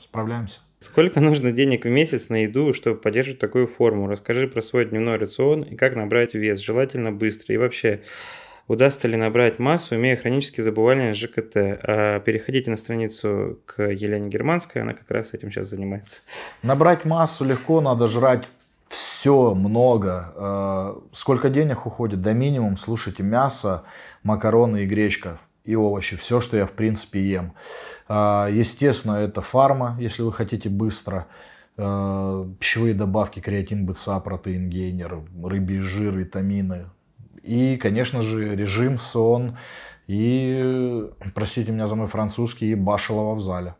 справляемся. Сколько нужно денег в месяц на еду, чтобы поддерживать такую форму? Расскажи про свой дневной рацион и как набрать вес, желательно быстро. И вообще, удастся ли набрать массу, имея хронические забывания ЖКТ. А переходите на страницу к Елене Германской, она как раз этим сейчас занимается. Набрать массу легко, надо жрать все много. А сколько денег уходит? До минимум, слушайте, мясо, макароны и гречка и овощи. Все, что я в принципе ем. А, естественно, это фарма, если вы хотите быстро. Э, пищевые добавки, креатин, БЦА, протеин, гейнер, рыбий жир, витамины. И, конечно же, режим, сон и, простите меня за мой французский, и башилова в зале.